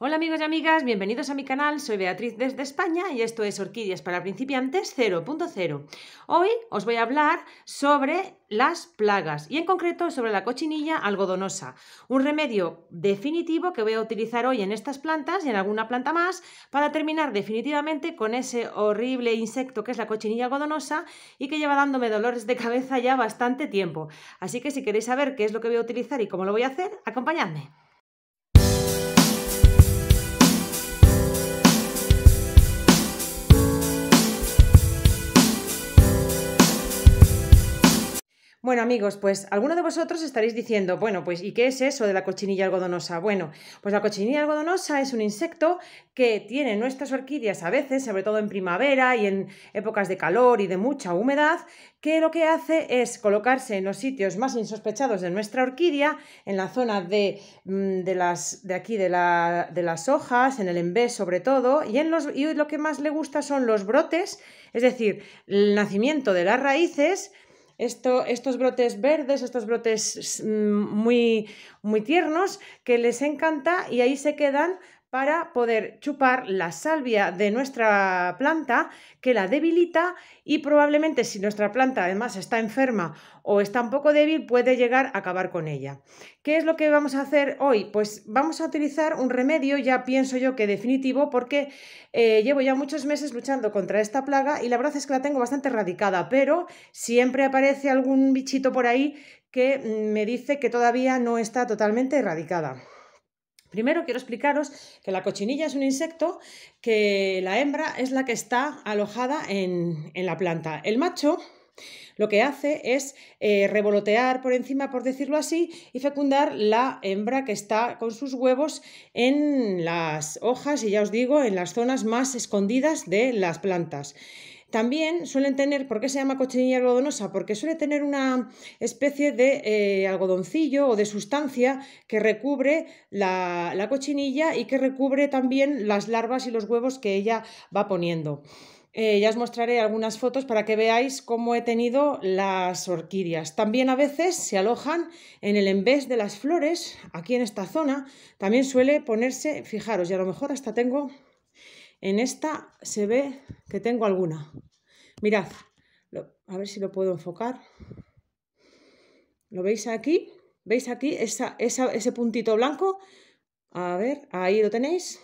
Hola amigos y amigas, bienvenidos a mi canal, soy Beatriz desde España y esto es Orquídeas para principiantes 0.0. Hoy os voy a hablar sobre las plagas y en concreto sobre la cochinilla algodonosa, un remedio definitivo que voy a utilizar hoy en estas plantas y en alguna planta más para terminar definitivamente con ese horrible insecto que es la cochinilla algodonosa y que lleva dándome dolores de cabeza ya bastante tiempo. Así que si queréis saber qué es lo que voy a utilizar y cómo lo voy a hacer, acompañadme. Bueno amigos, pues alguno de vosotros estaréis diciendo, bueno, pues ¿y qué es eso de la cochinilla algodonosa? Bueno, pues la cochinilla algodonosa es un insecto que tiene nuestras orquídeas a veces, sobre todo en primavera y en épocas de calor y de mucha humedad, que lo que hace es colocarse en los sitios más insospechados de nuestra orquídea, en la zona de, mm, las, de aquí de, las hojas, en el embés sobre todo, y, en los, y lo que más le gusta son los brotes, es decir, el nacimiento de las raíces, esto, estos brotes verdes, estos brotes mm, muy, muy tiernos que les encanta y ahí se quedan para poder chupar la salvia de nuestra planta que la debilita y probablemente si nuestra planta además está enferma o está un poco débil puede llegar a acabar con ella. ¿Qué es lo que vamos a hacer hoy? Pues vamos a utilizar un remedio ya pienso yo que definitivo porque eh, llevo ya muchos meses luchando contra esta plaga y la verdad es que la tengo bastante erradicada pero siempre aparece algún bichito por ahí que mm, me dice que todavía no está totalmente erradicada. Primero quiero explicaros que la cochinilla es un insecto que la hembra es la que está alojada en, la planta. El macho lo que hace es eh, revolotear por encima, por decirlo así, y fecundar la hembra que está con sus huevos en las hojas y ya os digo, en las zonas más escondidas de las plantas. También suelen tener, ¿por qué se llama cochinilla algodonosa? Porque suele tener una especie de eh, algodoncillo o de sustancia que recubre la, la cochinilla y que recubre también las larvas y los huevos que ella va poniendo. Eh, ya os mostraré algunas fotos para que veáis cómo he tenido las orquídeas. También a veces se alojan en el envés de las flores, aquí en esta zona. También suele ponerse, fijaros, y a lo mejor hasta tengo en esta se ve que tengo alguna. Mirad, a ver si lo puedo enfocar. ¿Lo veis aquí? ¿Veis aquí ese puntito blanco? A ver, ahí lo tenéis.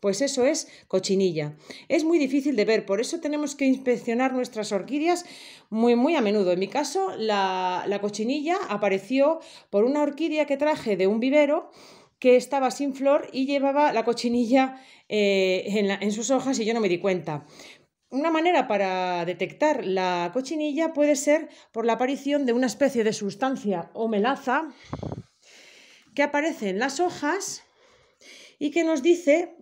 Pues eso es cochinilla. Es muy difícil de ver, por eso tenemos que inspeccionar nuestras orquídeas muy, muy a menudo. En mi caso, la cochinilla apareció por una orquídea que traje de un vivero que estaba sin flor y llevaba la cochinilla eh, en, en sus hojas y yo no me di cuenta. Una manera para detectar la cochinilla puede ser por la aparición de una especie de sustancia o melaza que aparece en las hojas y que nos dice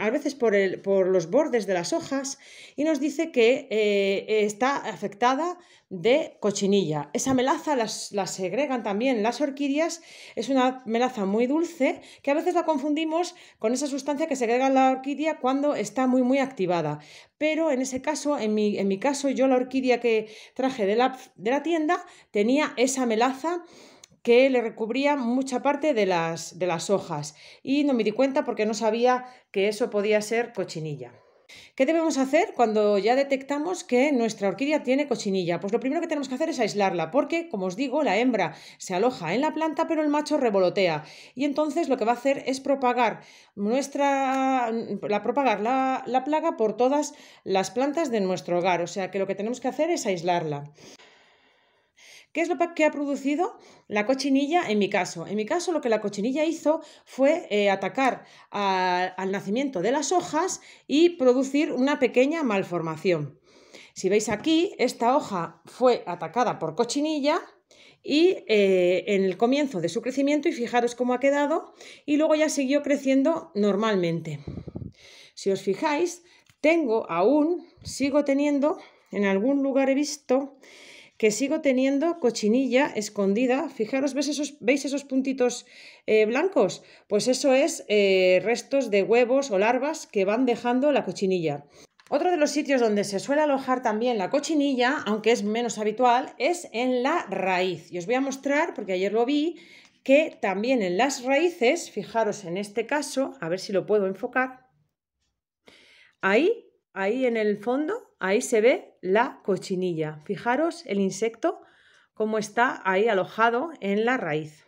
a veces por, por, los bordes de las hojas, y nos dice que eh, está afectada de cochinilla. Esa melaza la segregan también las orquídeas, es una melaza muy dulce que a veces la confundimos con esa sustancia que segrega la orquídea cuando está muy muy activada. Pero en ese caso, en mi, caso, yo la orquídea que traje de la, de la tienda tenía esa melaza que le recubría mucha parte de las, de las hojas y no me di cuenta porque no sabía que eso podía ser cochinilla. ¿Qué debemos hacer cuando ya detectamos que nuestra orquídea tiene cochinilla? Pues lo primero que tenemos que hacer es aislarla, porque, como os digo, la hembra se aloja en la planta, pero el macho revolotea. Y entonces lo que va a hacer es propagar nuestra. La, propagar la plaga por todas las plantas de nuestro hogar. O sea que lo que tenemos que hacer es aislarla. ¿Qué es lo que ha producido la cochinilla en mi caso? En mi caso lo que la cochinilla hizo fue eh, atacar al nacimiento de las hojas y producir una pequeña malformación. Si veis aquí, esta hoja fue atacada por cochinilla y eh, en el comienzo de su crecimiento, y fijaros cómo ha quedado, y luego ya siguió creciendo normalmente. Si os fijáis, tengo aún, sigo teniendo, en algún lugar he visto que sigo teniendo cochinilla escondida. Fijaros, ¿veis esos, ¿veis esos puntitos eh, blancos? Pues eso es eh, restos de huevos o larvas que van dejando la cochinilla. Otro de los sitios donde se suele alojar también la cochinilla, aunque es menos habitual, es en la raíz. Y os voy a mostrar, porque ayer lo vi, que también en las raíces, fijaros en este caso, a ver si lo puedo enfocar, ahí ahí en el fondo, ahí se ve la cochinilla. Fijaros el insecto cómo está ahí alojado en la raíz.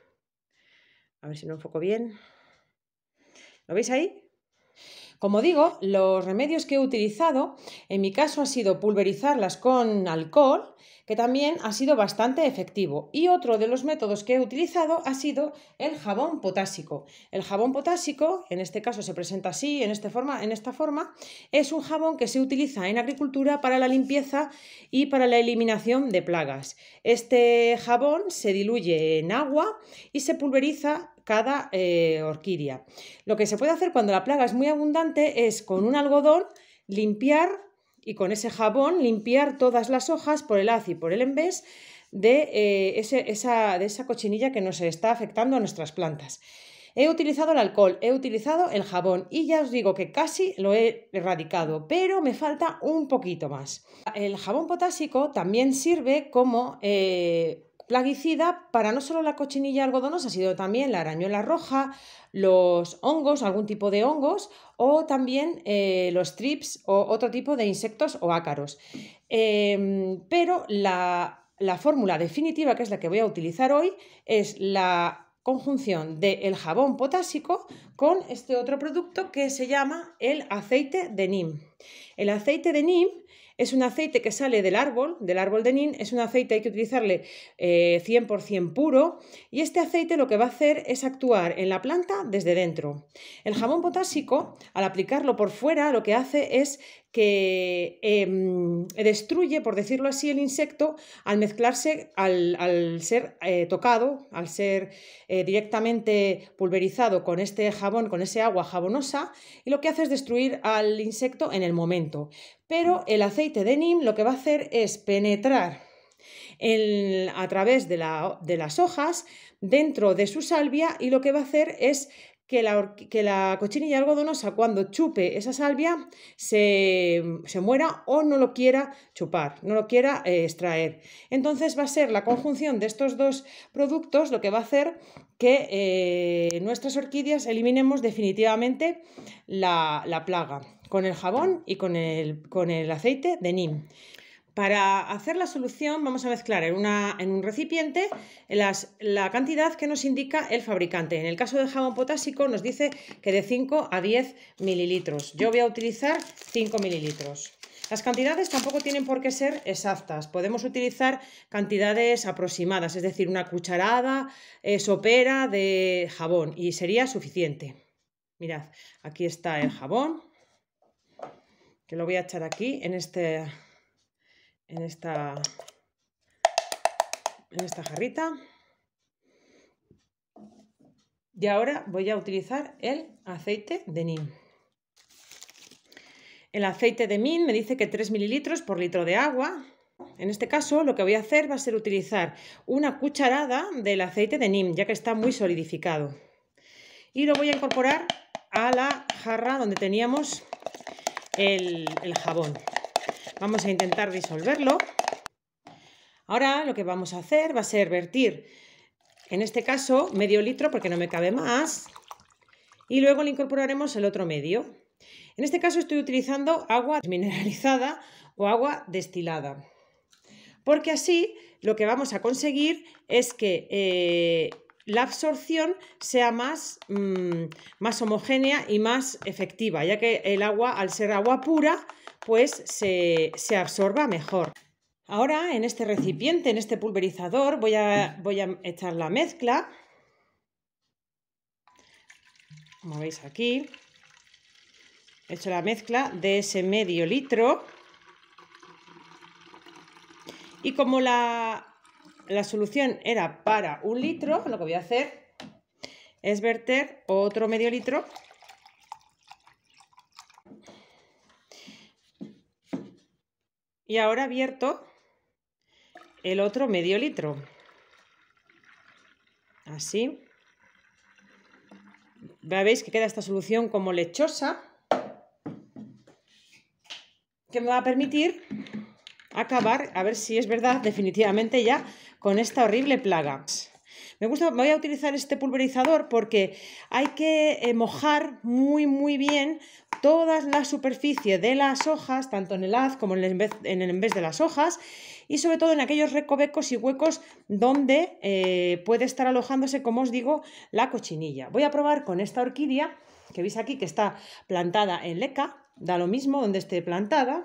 A ver si no enfoco bien. ¿Lo veis ahí? Como digo, los remedios que he utilizado, en mi caso ha sido pulverizarlas con alcohol, que también ha sido bastante efectivo. Y otro de los métodos que he utilizado ha sido el jabón potásico. El jabón potásico, en este caso se presenta así, en, este en esta forma, es un jabón que se utiliza en agricultura para la limpieza y para la eliminación de plagas. Este jabón se diluye en agua y se pulveriza cada eh, orquídea. Lo que se puede hacer cuando la plaga es muy abundante es con un algodón limpiar y con ese jabón limpiar todas las hojas por el haz y por el envés de, eh, esa, de esa cochinilla que nos está afectando a nuestras plantas. He utilizado el alcohol, he utilizado el jabón y ya os digo que casi lo he erradicado, pero me falta un poquito más. El jabón potásico también sirve como eh, plaguicida para no solo la cochinilla algodonosa, sino también la arañuela roja, los hongos, algún tipo de hongos, o también eh, los trips o otro tipo de insectos o ácaros. Em, pero la, fórmula definitiva, que es la que voy a utilizar hoy, es la conjunción del jabón potásico con este otro producto que se llama el aceite de nim El aceite de nim es un aceite que sale del árbol, del árbol de nin, es un aceite hay que utilizarle 100% eh, puro y este aceite lo que va a hacer es actuar en la planta desde dentro. El jabón potásico, al aplicarlo por fuera, lo que hace es que em, destruye, por decirlo así, el insecto al mezclarse, al, ser eh, tocado, al ser eh, directamente pulverizado con este jabón, con ese agua jabonosa, y lo que hace es destruir al insecto en el momento. Pero el aceite de NIM lo que va a hacer es penetrar a través de, de las hojas dentro de su salvia y lo que va a hacer es que la, que la cochinilla algodonosa cuando chupe esa salvia se, muera o no lo quiera chupar, no lo quiera eh, extraer. Entonces va a ser la conjunción de estos dos productos lo que va a hacer que eh, nuestras orquídeas eliminemos definitivamente la, plaga con el jabón y con el, con el aceite de NIM. Para hacer la solución vamos a mezclar en, una, en un recipiente la cantidad que nos indica el fabricante. En el caso del jabón potásico nos dice que de 5 a 10 mililitros. Yo voy a utilizar 5 mililitros. Las cantidades tampoco tienen por qué ser exactas. Podemos utilizar cantidades aproximadas, es decir, una cucharada eh, sopera de jabón y sería suficiente. Mirad, aquí está el jabón, que lo voy a echar aquí en este en esta, en esta jarrita. Y ahora voy a utilizar el aceite de NIM. El aceite de NIM me dice que 3 mililitros por litro de agua. En este caso lo que voy a hacer va a ser utilizar una cucharada del aceite de NIM, ya que está muy solidificado. Y lo voy a incorporar a la jarra donde teníamos el, el jabón. Vamos a intentar disolverlo. Ahora lo que vamos a hacer va a ser vertir, en este caso, medio litro porque no me cabe más. Y luego le incorporaremos el otro medio. En este caso estoy utilizando agua mineralizada o agua destilada. Porque así lo que vamos a conseguir es que eh, la absorción sea más, mm, más homogénea y más efectiva, ya que el agua, al ser agua pura, pues se, se absorba mejor. Ahora en este recipiente, en este pulverizador, voy a, voy a echar la mezcla. Como veis aquí, he hecho la mezcla de ese medio litro. Y como la, la solución era para un litro, lo que voy a hacer es verter otro medio litro y ahora abierto el otro medio litro así veis que queda esta solución como lechosa que me va a permitir acabar, a ver si es verdad definitivamente ya, con esta horrible plaga. Me gusta, voy a utilizar este pulverizador porque hay que eh, mojar muy muy bien toda la superficie de las hojas, tanto en el haz como en el, en, vez, de las hojas, y sobre todo en aquellos recovecos y huecos donde eh, puede estar alojándose, como os digo, la cochinilla. Voy a probar con esta orquídea que veis aquí que está plantada en leca, da lo mismo donde esté plantada,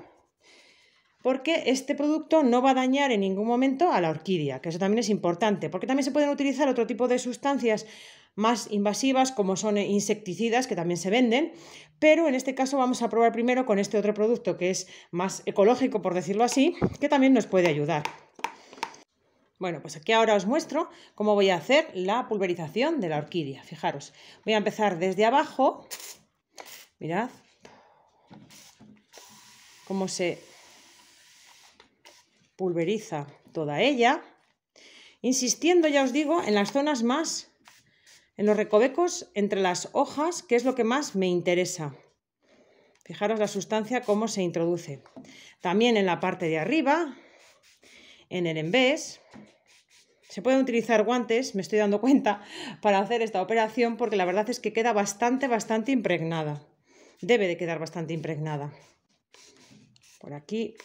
porque este producto no va a dañar en ningún momento a la orquídea, que eso también es importante, porque también se pueden utilizar otro tipo de sustancias más invasivas como son insecticidas que también se venden, pero en este caso vamos a probar primero con este otro producto que es más ecológico por decirlo así, que también nos puede ayudar. Bueno, pues aquí ahora os muestro cómo voy a hacer la pulverización de la orquídea. Fijaros, voy a empezar desde abajo. Mirad cómo se pulveriza toda ella, insistiendo, ya os digo, en las zonas más, en los recovecos entre las hojas, que es lo que más me interesa. Fijaros la sustancia cómo se introduce. También en la parte de arriba, en el envés. Se pueden utilizar guantes, me estoy dando cuenta, para hacer esta operación porque la verdad es que queda bastante, bastante impregnada. Debe de quedar bastante impregnada. Por aquí,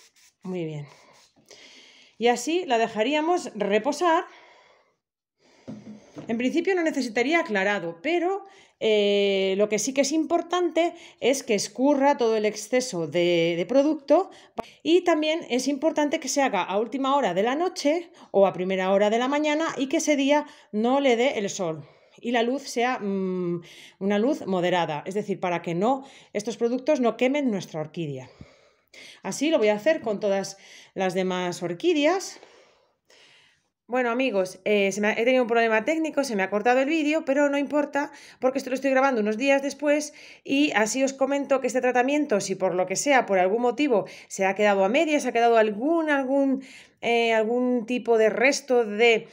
muy bien. Y así la dejaríamos reposar. En principio no necesitaría aclarado, pero eh, lo que sí que es importante es que escurra todo el exceso de, producto y también es importante que se haga a última hora de la noche o a primera hora de la mañana y que ese día no le dé el sol y la luz sea mm, una luz moderada, es decir, para que no estos productos no quemen nuestra orquídea. Así lo voy a hacer con todas las demás orquídeas. Bueno amigos, eh, he tenido un problema técnico, se me ha cortado el vídeo, pero no importa porque esto lo estoy grabando unos días después y así os comento que este tratamiento, si por lo que sea, por algún motivo, se ha quedado a medias, se ha quedado algún, algún, eh, algún tipo de resto de,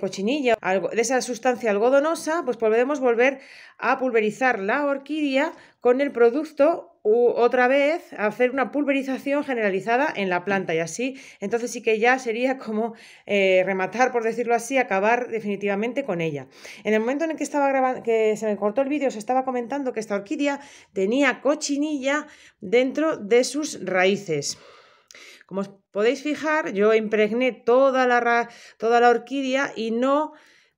cochinilla, de esa sustancia algodonosa, pues podemos volver a pulverizar la orquídea con el producto otra vez hacer una pulverización generalizada en la planta y así, entonces sí que ya sería como eh, rematar, por decirlo así, acabar definitivamente con ella. En el momento en el que estaba grabando, que se me cortó el vídeo, se estaba comentando que esta orquídea tenía cochinilla dentro de sus raíces. Como os podéis fijar, yo impregné toda la, toda la orquídea y no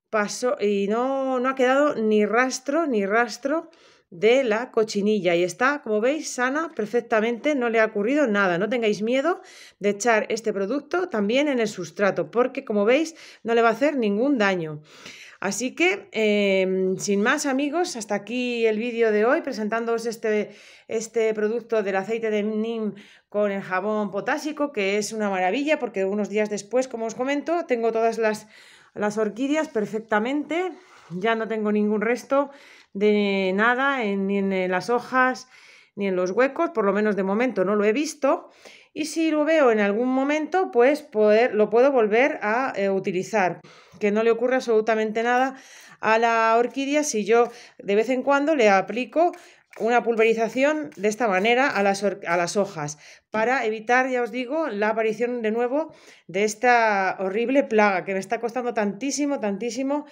pasó y no, no ha quedado ni rastro, ni rastro de la cochinilla y está, como veis, sana perfectamente, no le ha ocurrido nada. No tengáis miedo de echar este producto también en el sustrato porque, como veis, no le va a hacer ningún daño. Así que, em, sin más amigos, hasta aquí el vídeo de hoy presentándoos este, este producto del aceite de NIM con el jabón potásico, que es una maravilla porque unos días después, como os comento, tengo todas las, las orquídeas perfectamente, ya no tengo ningún resto de nada, en, ni en eh, las hojas, ni en los huecos, por lo menos de momento no lo he visto. Y si lo veo en algún momento, pues poder, lo puedo volver a eh, utilizar. Que no le ocurra absolutamente nada a la orquídea si yo de vez en cuando le aplico una pulverización de esta manera a las, a las, hojas para evitar, ya os digo, la aparición de nuevo de esta horrible plaga que me está costando tantísimo, tantísimo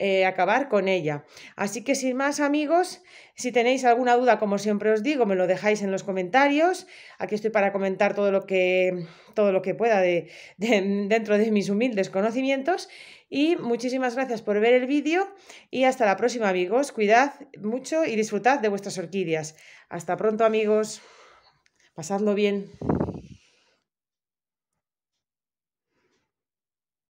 eh, acabar con ella. Así que sin más amigos, si tenéis alguna duda, como siempre os digo, me lo dejáis en los comentarios. Aquí estoy para comentar todo lo que, todo lo que pueda de, dentro de mis humildes conocimientos. Y muchísimas gracias por ver el vídeo y hasta la próxima amigos. Cuidad mucho y disfrutad de vuestras orquídeas. Hasta pronto amigos. Pasadlo bien.